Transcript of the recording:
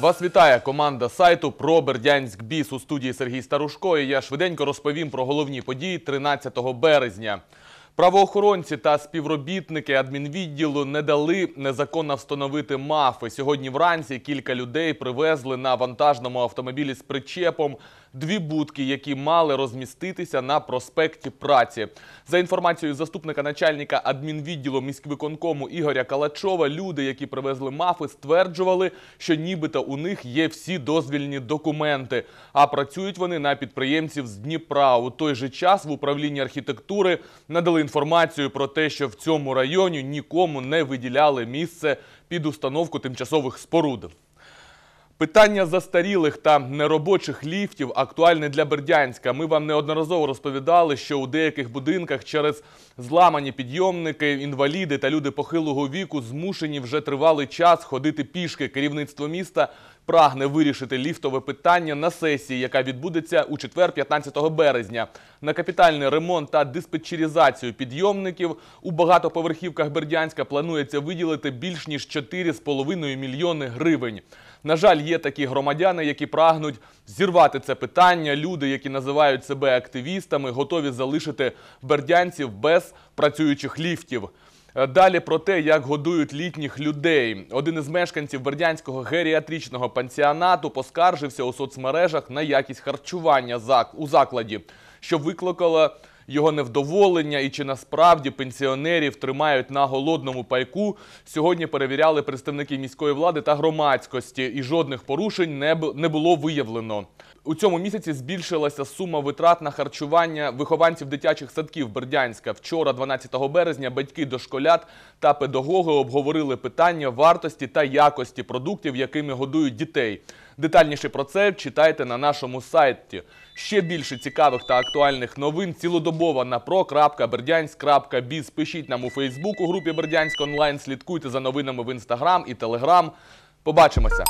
Вас вітає команда сайту про Бердянськ Біс у студії Сергій Старушко. І Я швиденько розповім про головні події 13 березня. Правоохоронці та співробітники адмінвідділу не дали незаконно встановити мафи. Сьогодні вранці кілька людей привезли на вантажному автомобілі з причепом дві будки, які мали розміститися на проспекті праці. За інформацією заступника начальника адмінвідділу міськвиконкому Ігоря Калачова, люди, які привезли мафи, стверджували, що нібито у них є всі дозвільні документи. А працюють вони на підприємців з Дніпра. У той же час в управлінні архітектури надали інформацію про те, що в цьому районі нікому не виділяли місце під установку тимчасових споруд. Питання застарілих та неробочих ліфтів актуальне для Бердянська. Ми вам неодноразово розповідали, що у деяких будинках через зламані підйомники, інваліди та люди похилого віку змушені вже тривалий час ходити пішки. Керівництво міста прагне вирішити ліфтове питання на сесії, яка відбудеться у четвер, 15 березня. На капітальний ремонт та диспетчерізацію підйомників у багатоповерхівках Бердянська планується виділити більш ніж 4,5 мільйони гривень. На жаль, є такі громадяни, які прагнуть зірвати це питання. Люди, які називають себе активістами, готові залишити бердянців без працюючих ліфтів. Е, далі про те, як годують літніх людей. Один із мешканців бердянського геріатричного пансіонату поскаржився у соцмережах на якість харчування у закладі, що викликало його невдоволення і чи насправді пенсіонерів тримають на голодному пайку. Сьогодні перевіряли представники міської влади та громадськості, і жодних порушень не було виявлено. У цьому місяці збільшилася сума витрат на харчування вихованців дитячих садків Бердянська. Вчора, 12 березня, батьки дошколят та педагоги обговорили питання вартості та якості продуктів, якими годують дітей. Детальніше про це читайте на нашому сайті. Ще більше цікавих та актуальних новин цілодобово на pro.бердянськ.біз. Пишіть нам у Фейсбук у групі Бердянськ онлайн. Слідкуйте за новинами в інстаграм і телеграм. Побачимося.